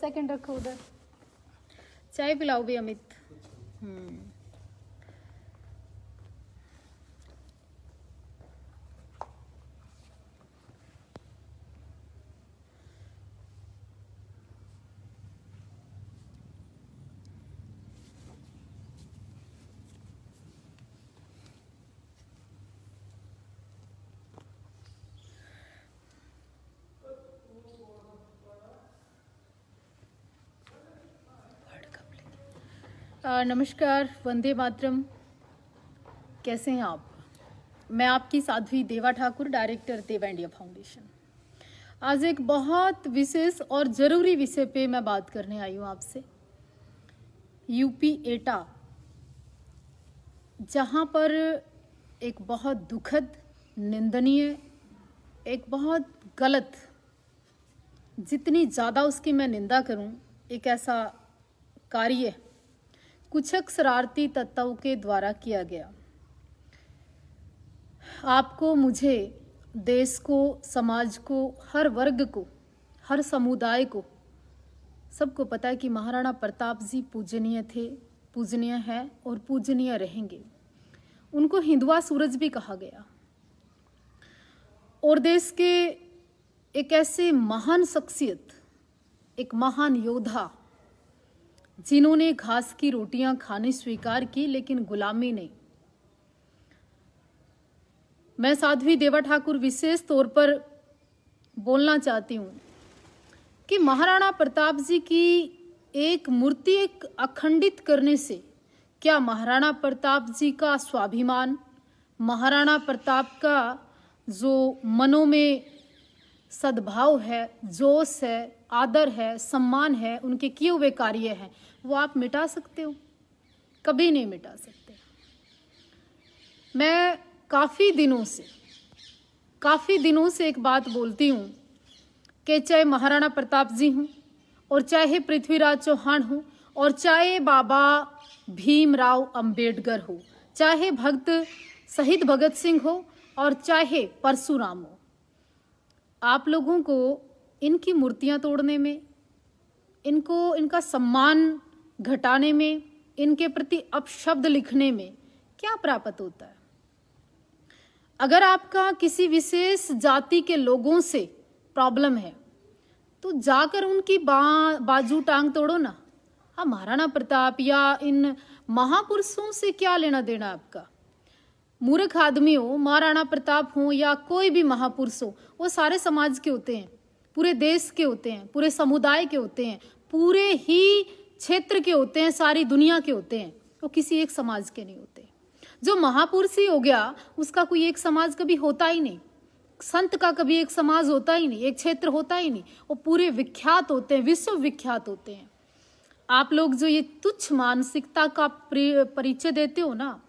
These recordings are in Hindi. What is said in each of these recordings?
सेकंड रखो उधर चाय पिलाओ भी अमित हम्म नमस्कार वंदे मातरम कैसे हैं आप मैं आपकी Sadhvi Deva Thakur director Deva India foundation आज एक बहुत विशेष और ज़रूरी विषय पे मैं बात करने आई हूँ आपसे यूपी एटा जहाँ पर एक बहुत दुखद निंदनीय एक बहुत गलत जितनी ज़्यादा उसकी मैं निंदा करूँ एक ऐसा कार्य कुछक शरारती तत्वों के द्वारा किया गया आपको मुझे देश को समाज को हर वर्ग को हर समुदाय को सबको पता है कि महाराणा प्रताप जी पूजनीय थे पूजनीय है और पूजनीय रहेंगे उनको हिंदुआ सूरज भी कहा गया और देश के एक ऐसे महान शख्सियत एक महान योद्धा जिन्होंने घास की रोटियां खाने स्वीकार की लेकिन गुलामी नहीं मैं साध्वी देवा ठाकुर विशेष तौर पर बोलना चाहती हूँ कि महाराणा प्रताप जी की एक मूर्ति एक अखंडित करने से क्या महाराणा प्रताप जी का स्वाभिमान महाराणा प्रताप का जो मनो में सद्भाव है जोश है आदर है सम्मान है उनके किए हुए कार्य हैं वो आप मिटा सकते हो कभी नहीं मिटा सकते मैं काफ़ी दिनों से काफ़ी दिनों से एक बात बोलती हूँ कि चाहे महाराणा प्रताप जी हूँ और चाहे पृथ्वीराज चौहान हो और चाहे बाबा भीमराव अंबेडकर हो चाहे भक्त शहीद भगत सिंह हो और चाहे परशुराम हो आप लोगों को इनकी मूर्तियाँ तोड़ने में इनको इनका सम्मान घटाने में इनके प्रति अपशब्द लिखने में क्या प्राप्त होता है अगर आपका किसी विशेष जाति के लोगों से प्रॉब्लम है तो जाकर उनकी बा, बाजू टांग तोड़ो ना हाँ महाराणा प्रताप या इन महापुरुषों से क्या लेना देना आपका मूर्ख आदमी हो महाराणा प्रताप हो या कोई भी महापुरुष हो वो सारे समाज के होते हैं पूरे देश के होते हैं पूरे समुदाय के होते हैं पूरे ही क्षेत्र के होते हैं सारी दुनिया के होते हैं वो किसी एक समाज के नहीं होते जो महापुरुष ही हो गया उसका कोई एक समाज कभी होता ही नहीं संत का कभी एक समाज होता ही नहीं एक क्षेत्र होता ही नहीं वो पूरे विख्यात होते हैं विश्व विख्यात होते हैं आप लोग जो ये तुच्छ मानसिकता का परिचय देते हो ना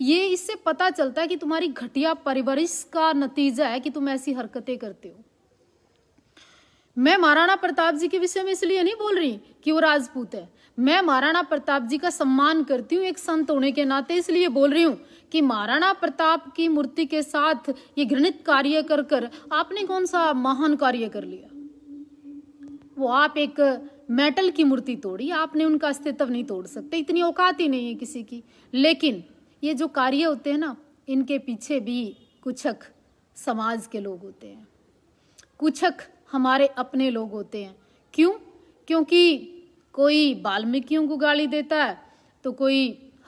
ये इससे पता चलता है कि तुम्हारी घटिया परिवरिश का नतीजा है कि तुम ऐसी हरकतें करते हो मैं महाराणा प्रताप जी के विषय में इसलिए नहीं बोल रही कि वो राजपूत है मैं महाराणा प्रताप जी का सम्मान करती हूँ एक संत होने के नाते इसलिए बोल रही हूँ कि महाराणा प्रताप की मूर्ति के साथ ये घृणित कार्य कर कर आपने कौन सा महान कार्य कर लिया वो आप एक मेटल की मूर्ति तोड़ी आपने उनका अस्तित्व नहीं तोड़ सकते इतनी औकात ही नहीं है किसी की लेकिन ये जो कार्य होते हैं ना इनके पीछे भी कुछक समाज के लोग होते हैं कुछक हमारे अपने लोग होते हैं क्यों क्योंकि कोई वाल्मीकियों को गाली देता है तो कोई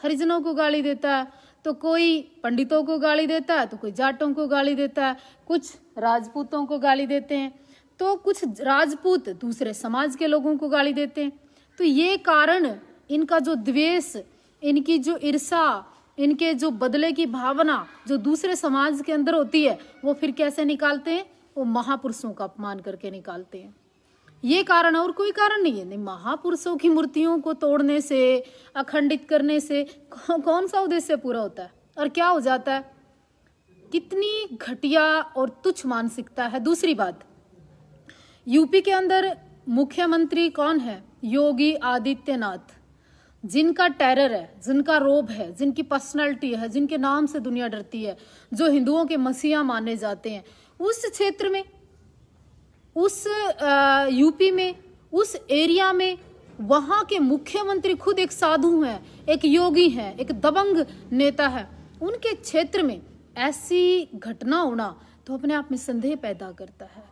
हरिजनों को गाली देता है तो कोई पंडितों को गाली देता है तो कोई जाटों को गाली देता है कुछ राजपूतों को गाली देते हैं तो कुछ राजपूत दूसरे समाज के लोगों को गाली देते हैं तो ये कारण इनका जो द्वेष इनकी जो ईर्षा इनके जो बदले की भावना जो दूसरे समाज के अंदर होती है वो फिर कैसे निकालते हैं वो महापुरुषों का अपमान करके निकालते हैं ये कारण और कोई कारण नहीं है नहीं महापुरुषों की मूर्तियों को तोड़ने से अखंडित करने से कौन सा उद्देश्य पूरा होता है और क्या हो जाता है कितनी घटिया और तुच्छ मानसिकता है दूसरी बात यूपी के अंदर मुख्यमंत्री कौन है योगी आदित्यनाथ जिनका टेरर है जिनका रोब है जिनकी पर्सनैलिटी है जिनके नाम से दुनिया डरती है जो हिंदुओं के मसीहा माने जाते हैं उस क्षेत्र में उस यूपी में उस एरिया में वहां के मुख्यमंत्री खुद एक साधु हैं एक योगी हैं एक दबंग नेता है उनके क्षेत्र में ऐसी घटना होना तो अपने आप में संदेह पैदा करता है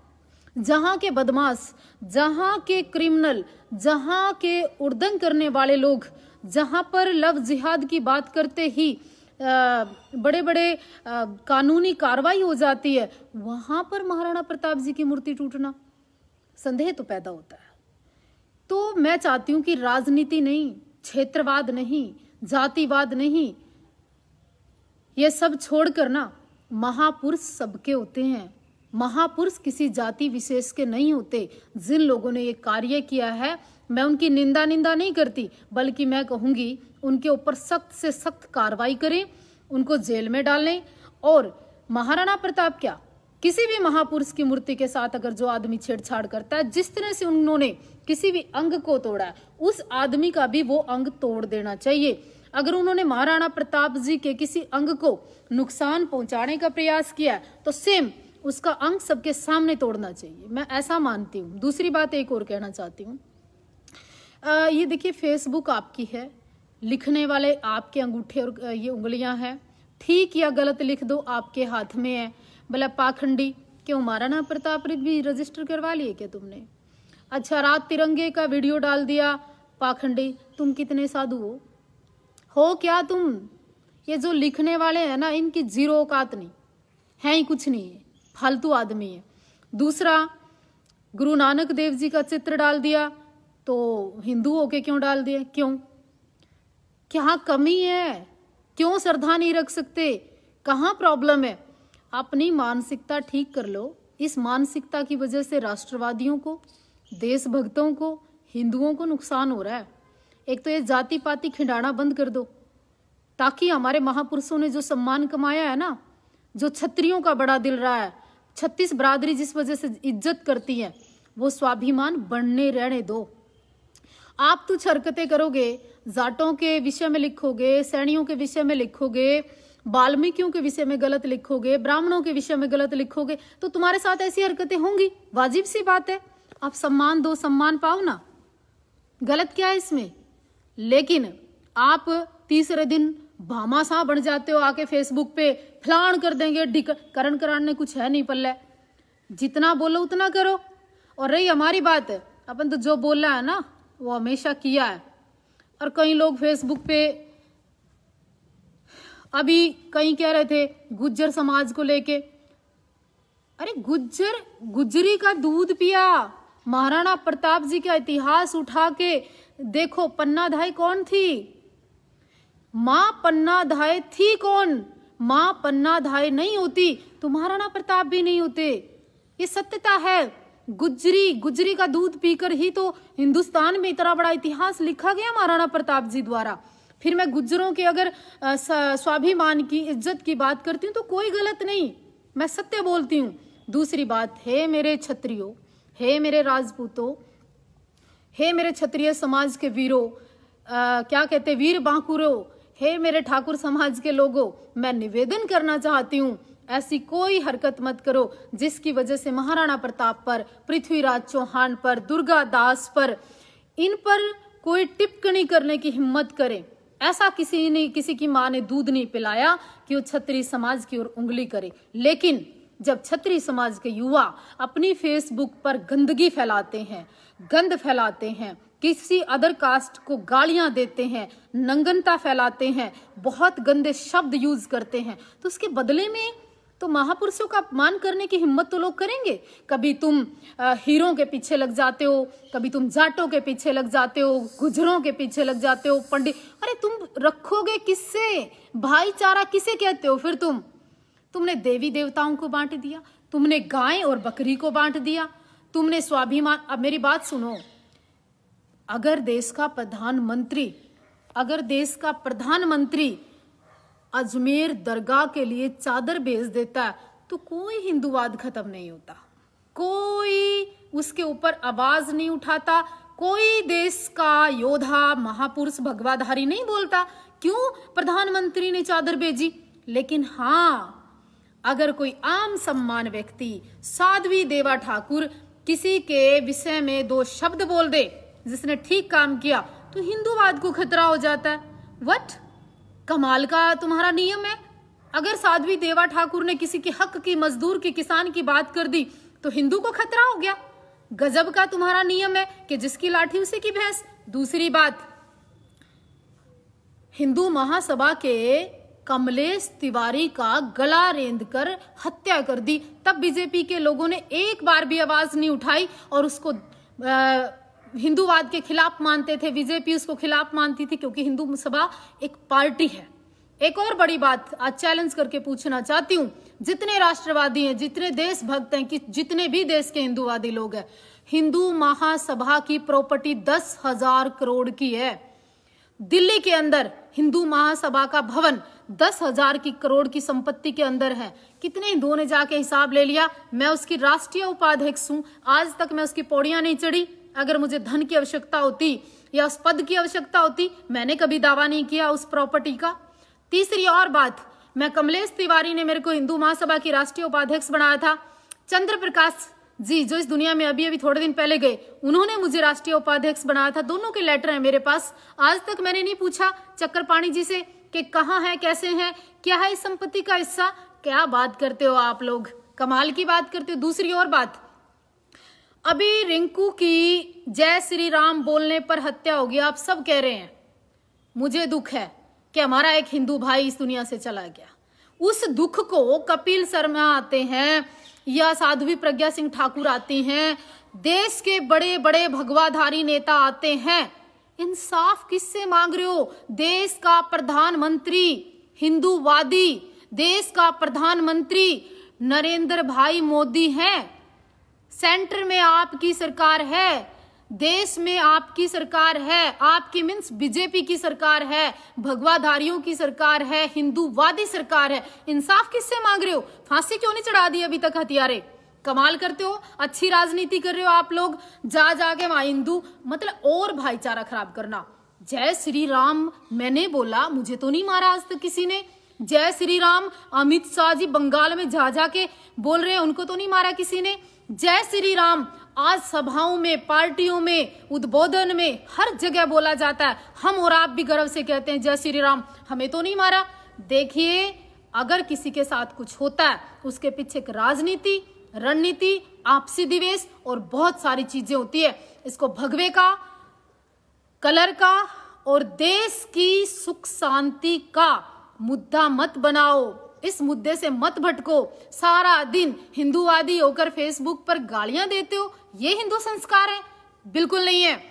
जहां के बदमाश जहां के क्रिमिनल जहां के उड़दंग करने वाले लोग जहां पर लव जिहाद की बात करते ही बड़े बड़े कानूनी कार्रवाई हो जाती है वहां पर महाराणा प्रताप जी की मूर्ति टूटना संदेह तो पैदा होता है तो मैं चाहती हूँ कि राजनीति नहीं क्षेत्रवाद नहीं जातिवाद नहीं ये सब छोड़कर ना महापुरुष सबके होते हैं महापुरुष किसी जाति विशेष के नहीं होते जिन लोगों ने ये कार्य किया है मैं उनकी निंदा निंदा नहीं करती बल्कि मैं कहूंगी उनके ऊपर सख्त से सख्त कार्रवाई करें उनको जेल में डालें और महाराणा प्रताप क्या किसी भी महापुरुष की मूर्ति के साथ अगर जो आदमी छेड़छाड़ करता है जिस तरह से उन्होंने किसी भी अंग को तोड़ा उस आदमी का भी वो अंग तोड़ देना चाहिए अगर उन्होंने महाराणा प्रताप जी के किसी अंग को नुकसान पहुंचाने का प्रयास किया तो सेम उसका अंक सबके सामने तोड़ना चाहिए मैं ऐसा मानती हूँ दूसरी बात एक और कहना चाहती हूँ ये देखिए फेसबुक आपकी है लिखने वाले आपके अंगूठे और ये उंगलियां हैं ठीक या गलत लिख दो आपके हाथ में है भला पाखंडी क्यों महाराणा प्रताप भी रजिस्टर करवा लिए क्या तुमने अच्छा रात तिरंगे का वीडियो डाल दिया पाखंडी तुम कितने साधु हो हो क्या तुम ये जो लिखने वाले हैं ना इनकी जीरो औकात नहीं है ही कुछ नहीं है फालतू आदमी है दूसरा गुरु नानक देव जी का चित्र डाल दिया तो हिंदू होके क्यों डाल दिया क्यों क्या हाँ, कमी है क्यों श्रद्धा नहीं रख सकते कहाँ प्रॉब्लम है अपनी मानसिकता ठीक कर लो इस मानसिकता की वजह से राष्ट्रवादियों को देशभक्तों को हिंदुओं को नुकसान हो रहा है एक तो ये जाति पाति खिंडाना बंद कर दो ताकि हमारे महापुरुषों ने जो सम्मान कमाया है ना जो छत्रियों का बड़ा दिल रहा है छत्तीस बरादरी जिस वजह से इज्जत करती है वो स्वाभिमान बढ़ने रहने दो आप तो छरकते करोगे जाटों के विषय में लिखोगे सैनियों के विषय में लिखोगे बाल्मीकियों के विषय में गलत लिखोगे ब्राह्मणों के विषय में गलत लिखोगे तो तुम्हारे साथ ऐसी हरकतें होंगी वाजिब सी बात है आप सम्मान दो सम्मान पाओ ना गलत क्या है इसमें लेकिन आप तीसरे दिन भामा सा बन जाते हो आके फेसबुक पे फलान कर देंगे डिक करण करान ने कुछ है नहीं पल्ले जितना बोलो उतना करो और रही हमारी बात है अपन तो जो बोला है ना वो हमेशा किया है और कई लोग फेसबुक पे अभी कहीं कह रहे थे गुज्जर समाज को लेके अरे गुज्जर गुजरी का दूध पिया महाराणा प्रताप जी का इतिहास उठा के देखो पन्नाधाई कौन थी माँ धाय थी कौन माँ पन्ना धाय नहीं होती तो महाराणा प्रताप भी नहीं होते ये सत्यता है गुजरी गुजरी का दूध पीकर ही तो हिंदुस्तान में इतना बड़ा इतिहास लिखा गया महाराणा प्रताप जी द्वारा फिर मैं गुजरों के अगर स्वाभिमान की इज्जत की बात करती हूँ तो कोई गलत नहीं मैं सत्य बोलती हूँ दूसरी बात हे मेरे क्षत्रियो हे मेरे राजपूतो हे मेरे क्षत्रिय समाज के वीरों क्या कहते वीर बांकुरो हे मेरे ठाकुर समाज के लोगों मैं निवेदन करना चाहती हूँ ऐसी कोई हरकत मत करो जिसकी वजह से महाराणा प्रताप पर पृथ्वीराज चौहान पर दुर्गा दास पर इन पर कोई टिप्पणी करने की हिम्मत करें ऐसा किसी ने किसी की माँ ने दूध नहीं पिलाया कि वो छत्री समाज की ओर उंगली करे लेकिन जब छत्री समाज के युवा अपनी फेसबुक पर गंदगी फैलाते हैं गंद फैलाते हैं किसी अदर कास्ट को गालियां देते हैं नंगनता फैलाते हैं बहुत गंदे शब्द यूज करते हैं तो उसके बदले में तो महापुरुषों का अपमान करने की हिम्मत तो लोग करेंगे कभी तुम हीरों के पीछे लग जाते हो कभी तुम जाटों के पीछे लग जाते हो गुजरों के पीछे लग जाते हो पंडित अरे तुम रखोगे किससे भाईचारा किसे कहते हो फिर तुम तुमने देवी देवताओं को बांट दिया तुमने गाय और बकरी को बांट दिया तुमने स्वाभिमान अब मेरी बात सुनो अगर देश का प्रधानमंत्री अगर देश का प्रधानमंत्री अजमेर दरगाह के लिए चादर भेज देता है तो कोई हिंदुवाद खत्म नहीं होता कोई उसके ऊपर आवाज नहीं उठाता कोई देश का योद्धा महापुरुष भगवाधारी नहीं बोलता क्यों प्रधानमंत्री ने चादर भेजी लेकिन हाँ अगर कोई आम सम्मान व्यक्ति साध्वी देवा ठाकुर किसी के विषय में दो शब्द बोल दे जिसने ठीक काम किया तो हिंदूवाद को खतरा हो जाता है वट कमाल का तुम्हारा नियम है अगर साध्वी देवा ठाकुर ने किसी के हक की मजदूर की किसान की बात कर दी तो हिंदू को खतरा हो गया गजब का तुम्हारा नियम है कि जिसकी लाठी उसी की भैंस दूसरी बात हिंदू महासभा के कमलेश तिवारी का गला कर हत्या कर दी तब बीजेपी के लोगों ने एक बार भी आवाज नहीं उठाई और उसको आ, हिंदूवाद के खिलाफ मानते थे बीजेपी उसको खिलाफ मानती थी क्योंकि हिंदू सभा एक पार्टी है एक और बड़ी बात आज चैलेंज करके पूछना चाहती हूँ जितने राष्ट्रवादी हैं जितने देशभक्त हैं कि जितने भी देश के हिंदूवादी लोग हैं हिंदू महासभा की प्रॉपर्टी दस हजार करोड़ की है दिल्ली के अंदर हिंदू महासभा का भवन दस हजार की करोड़ की संपत्ति के अंदर है कितने हिंदुओं ने जाके हिसाब ले लिया मैं उसकी राष्ट्रीय उपाध्यक्ष हूँ आज तक मैं उसकी पौड़ियां नहीं चढ़ी अगर मुझे धन की आवश्यकता होती या उस पद की आवश्यकता होती मैंने कभी दावा नहीं किया उस प्रॉपर्टी का तीसरी और बात मैं कमलेश तिवारी ने मेरे को हिंदू महासभा की राष्ट्रीय उपाध्यक्ष बनाया था चंद्र प्रकाश जी जो इस दुनिया में अभी अभी थोड़े दिन पहले गए उन्होंने मुझे राष्ट्रीय उपाध्यक्ष बनाया था दोनों के लेटर हैं मेरे पास आज तक मैंने नहीं पूछा पाणी जी से कि कहाँ है कैसे हैं क्या है इस संपत्ति का हिस्सा क्या बात करते हो आप लोग कमाल की बात करते हो दूसरी और बात अभी रिंकू की जय श्री राम बोलने पर हत्या होगी आप सब कह रहे हैं मुझे दुख है कि हमारा एक हिंदू भाई इस दुनिया से चला गया उस दुख को कपिल शर्मा आते हैं या साध्वी प्रज्ञा सिंह ठाकुर आते हैं देश के बड़े बड़े भगवाधारी नेता आते हैं इंसाफ किससे मांग रहे हो देश का प्रधानमंत्री हिंदूवादी देश का प्रधानमंत्री नरेंद्र भाई मोदी हैं सेंटर में आपकी सरकार है देश में आपकी सरकार है आपकी मीन्स बीजेपी की सरकार है भगवाधारियों की सरकार है हिंदूवादी सरकार है इंसाफ किससे मांग रहे हो फांसी क्यों नहीं चढ़ा दी अभी तक हथियारे कमाल करते हो अच्छी राजनीति कर रहे हो आप लोग जा जाके वहां हिंदू मतलब और भाईचारा खराब करना जय श्री राम मैंने बोला मुझे तो नहीं मारा आज तक किसी ने जय श्री राम अमित शाह जी बंगाल में जा जाके बोल रहे हैं उनको तो नहीं मारा किसी ने जय श्री राम आज सभाओं में पार्टियों में उद्बोधन में हर जगह बोला जाता है हम और आप भी गर्व से कहते हैं जय श्री राम हमें तो नहीं मारा देखिए अगर किसी के साथ कुछ होता है उसके पीछे एक राजनीति रणनीति आपसी दिवेश और बहुत सारी चीजें होती है इसको भगवे का कलर का और देश की सुख शांति का मुद्दा मत बनाओ इस मुद्दे से मत भटको सारा दिन हिंदूवादी होकर फेसबुक पर गालियां देते हो ये हिंदू संस्कार है बिल्कुल नहीं है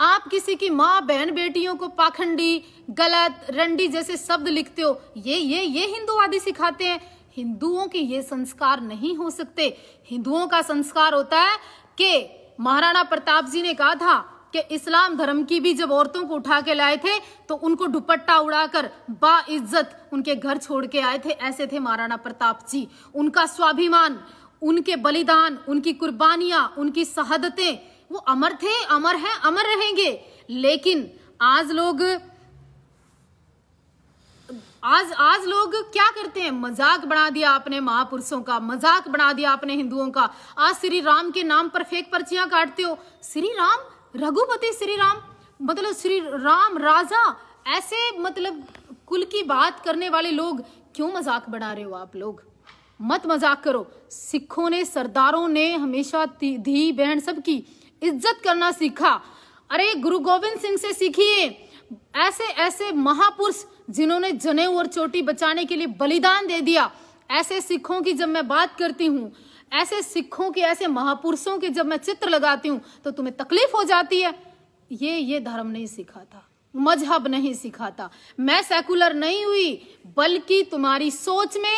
आप किसी की माँ बहन बेटियों को पाखंडी गलत रंडी जैसे शब्द लिखते हो ये ये ये हिंदूवादी सिखाते हैं हिंदुओं के ये संस्कार नहीं हो सकते हिंदुओं का संस्कार होता है कि महाराणा प्रताप जी ने कहा था कि इस्लाम धर्म की भी जब औरतों को उठा के लाए थे तो उनको दुपट्टा उड़ाकर बा इज्जत उनके घर छोड़ के आए थे ऐसे थे महाराणा प्रताप जी उनका स्वाभिमान उनके बलिदान उनकी कुर्बानियां उनकी शहादतें वो अमर थे अमर हैं अमर रहेंगे लेकिन आज लोग आज आज लोग क्या करते हैं मजाक बना दिया आपने महापुरुषों का मजाक बना दिया आपने हिंदुओं का आज श्री राम के नाम पर फेक पर्चियां काटते हो श्री राम रघुपति श्री राम मतलब श्री राम राजा ऐसे मतलब कुल की बात करने वाले लोग क्यों मजाक बना रहे हो आप लोग मत मजाक करो सिखों ने सरदारों ने हमेशा धी बहन सबकी इज्जत करना सीखा अरे गुरु गोविंद सिंह से सीखिए ऐसे ऐसे महापुरुष जिन्होंने जनेऊ और चोटी बचाने के लिए बलिदान दे दिया ऐसे सिखों की जब मैं बात करती हूँ ऐसे सिखों के ऐसे महापुरुषों के जब मैं चित्र लगाती हूँ तो तुम्हें तकलीफ हो जाती है ये ये धर्म नहीं सिखाता मजहब नहीं सिखाता मैं सेकुलर नहीं हुई बल्कि तुम्हारी सोच में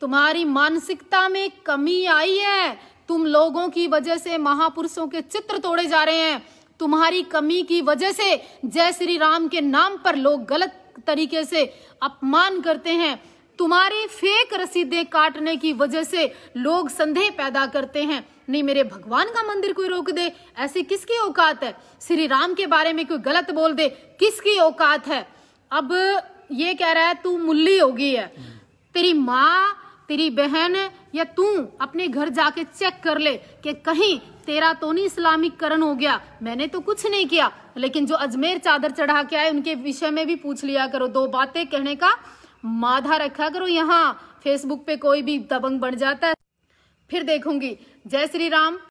तुम्हारी मानसिकता में कमी आई है तुम लोगों की वजह से महापुरुषों के चित्र तोड़े जा रहे हैं तुम्हारी कमी की वजह से जय श्री राम के नाम पर लोग गलत तरीके से अपमान करते हैं तुम्हारी फेक रसीदें काटने की वजह से लोग संदेह पैदा करते हैं नहीं मेरे भगवान का मंदिर कोई रोक दे ऐसी किसकी औकात है श्री राम के बारे में कोई गलत बोल दे किसकी औकात है अब ये कह रहा है तू मुल्ली होगी है तेरी माँ तेरी बहन या तू अपने घर जाके चेक कर ले कि कहीं तेरा तो नहीं करण हो गया मैंने तो कुछ नहीं किया लेकिन जो अजमेर चादर चढ़ा के आए उनके विषय में भी पूछ लिया करो दो बातें कहने का माधा रखा करो यहाँ फेसबुक पे कोई भी दबंग बन जाता है फिर देखूंगी जय श्री राम